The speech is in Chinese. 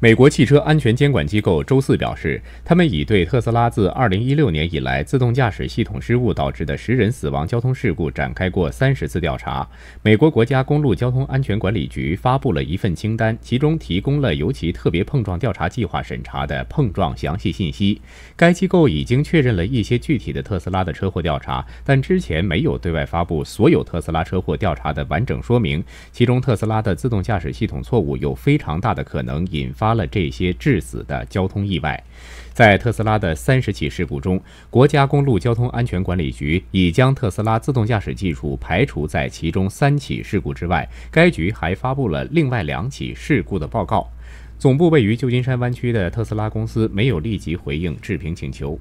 美国汽车安全监管机构周四表示，他们已对特斯拉自2016年以来自动驾驶系统失误导致的十人死亡交通事故展开过三十次调查。美国国家公路交通安全管理局发布了一份清单，其中提供了尤其特别碰撞调查计划审查的碰撞详细信息。该机构已经确认了一些具体的特斯拉的车祸调查，但之前没有对外发布所有特斯拉车祸调查的完整说明。其中，特斯拉的自动驾驶系统错误有非常大的可能引发。发了这些致死的交通意外，在特斯拉的三十起事故中，国家公路交通安全管理局已将特斯拉自动驾驶技术排除在其中三起事故之外。该局还发布了另外两起事故的报告。总部位于旧金山湾区的特斯拉公司没有立即回应置评请求。